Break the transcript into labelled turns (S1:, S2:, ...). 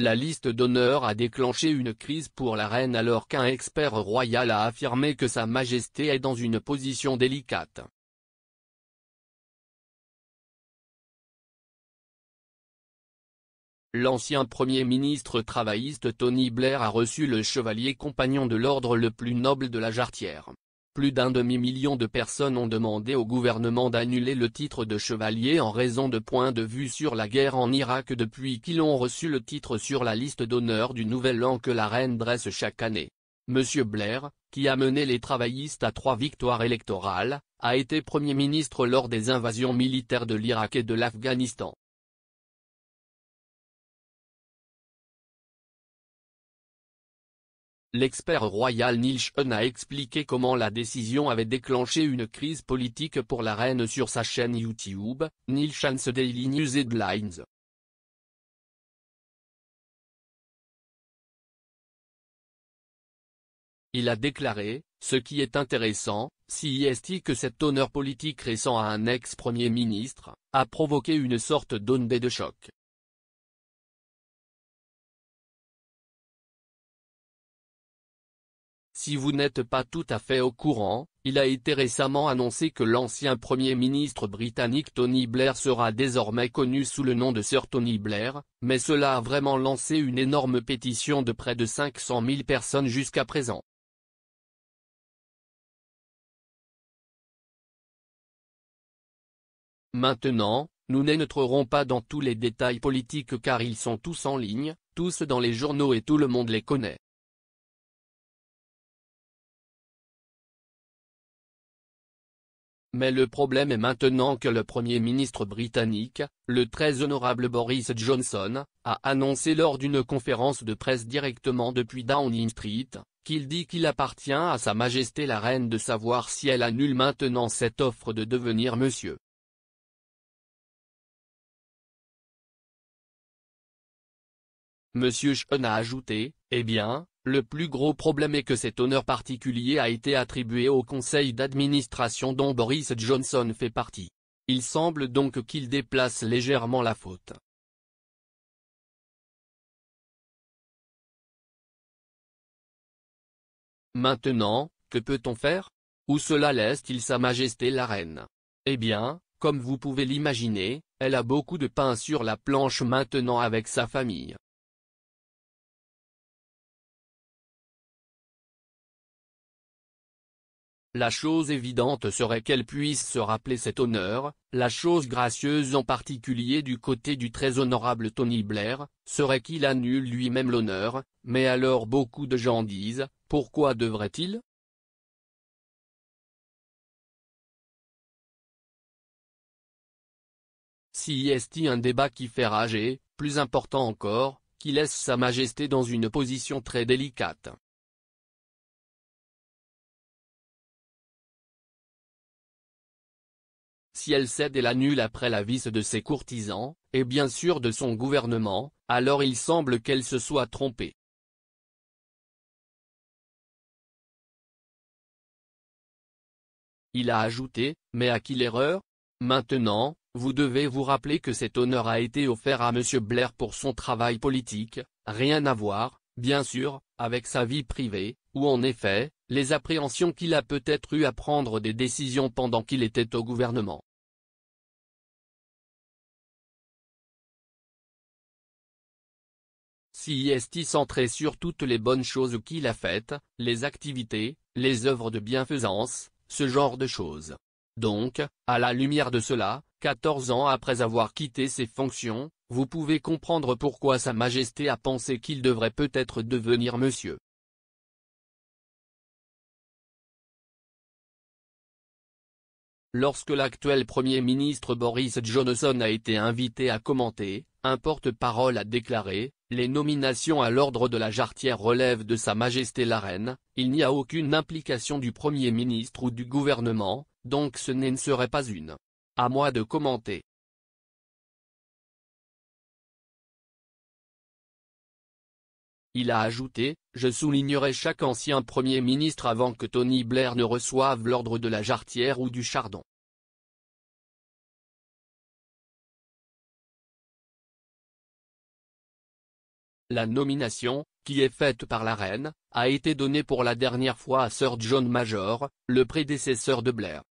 S1: La liste d'honneur a déclenché une crise pour la reine alors qu'un expert royal a affirmé que Sa Majesté est dans
S2: une position délicate. L'ancien Premier ministre travailliste Tony
S1: Blair a reçu le chevalier compagnon de l'ordre le plus noble de la jarretière. Plus d'un demi-million de personnes ont demandé au gouvernement d'annuler le titre de chevalier en raison de points de vue sur la guerre en Irak depuis qu'ils ont reçu le titre sur la liste d'honneur du nouvel an que la reine dresse chaque année. Monsieur Blair, qui a mené les travaillistes à trois victoires
S2: électorales, a été Premier ministre lors des invasions militaires de l'Irak et de l'Afghanistan. l'expert royal Neil a expliqué comment la décision
S1: avait déclenché une crise politique pour la reine sur sa chaîne YouTube, Neil Daily
S2: News Headlines. Il a déclaré, ce qui est intéressant,
S1: si est que cet honneur politique récent à un ex-premier ministre, a provoqué une
S2: sorte d'onde de choc. Si vous n'êtes pas tout à fait au courant, il
S1: a été récemment annoncé que l'ancien Premier ministre britannique Tony Blair sera désormais connu sous le nom de Sir Tony Blair, mais cela a vraiment lancé une énorme pétition de
S2: près de 500 000 personnes jusqu'à présent. Maintenant, nous n'énotrerons
S1: pas dans tous les détails politiques car ils sont tous en ligne, tous dans les journaux et tout le monde
S2: les connaît. Mais le problème est maintenant que le Premier ministre britannique,
S1: le très honorable Boris Johnson, a annoncé lors d'une conférence de presse directement depuis Downing Street, qu'il dit qu'il appartient à Sa Majesté la Reine de savoir si
S2: elle annule maintenant cette offre de devenir monsieur. Monsieur Schoen a ajouté,
S1: « Eh bien, le plus gros problème est que cet honneur particulier a été attribué au conseil d'administration dont Boris Johnson fait partie. Il semble donc qu'il déplace
S2: légèrement la faute. Maintenant, que peut-on faire Où
S1: cela laisse-t-il Sa Majesté la Reine Eh bien, comme vous pouvez l'imaginer, elle a beaucoup
S2: de pain sur la planche maintenant avec sa famille. La chose
S1: évidente serait qu'elle puisse se rappeler cet honneur, la chose gracieuse en particulier du côté du très honorable Tony Blair, serait qu'il annule lui-même l'honneur, mais
S2: alors beaucoup de gens disent, pourquoi devrait-il Si
S1: est un débat qui fait rager, plus important encore, qui laisse Sa Majesté dans une position
S2: très délicate. si elle cède et l'annule après la vice de ses
S1: courtisans,
S2: et bien sûr de son gouvernement, alors il semble qu'elle se soit trompée. Il a ajouté, mais à qui l'erreur Maintenant, vous devez vous rappeler que
S1: cet honneur a été offert à M. Blair pour son travail politique, rien à voir, bien sûr, avec sa vie privée, ou en effet, les appréhensions qu'il a peut-être eues à prendre
S2: des décisions pendant qu'il était au gouvernement. est centré sur
S1: toutes les bonnes choses qu'il a faites, les activités, les œuvres de bienfaisance, ce genre de choses. Donc, à la lumière de cela, 14 ans après avoir quitté ses fonctions, vous pouvez comprendre pourquoi Sa Majesté a pensé qu'il devrait peut-être
S2: devenir monsieur. Lorsque l'actuel Premier ministre Boris Johnson a été
S1: invité à commenter, un porte-parole a déclaré, les nominations à l'ordre de la jarretière relèvent de Sa Majesté la Reine, il n'y a aucune implication du Premier ministre ou du
S2: gouvernement, donc ce ne serait pas une. À moi de commenter. Il a
S1: ajouté, je soulignerai chaque ancien Premier ministre avant que Tony Blair ne reçoive l'ordre
S2: de la jarretière ou du chardon. La nomination, qui est
S1: faite par la reine, a été donnée pour la dernière fois à Sir John Major, le prédécesseur
S2: de Blair.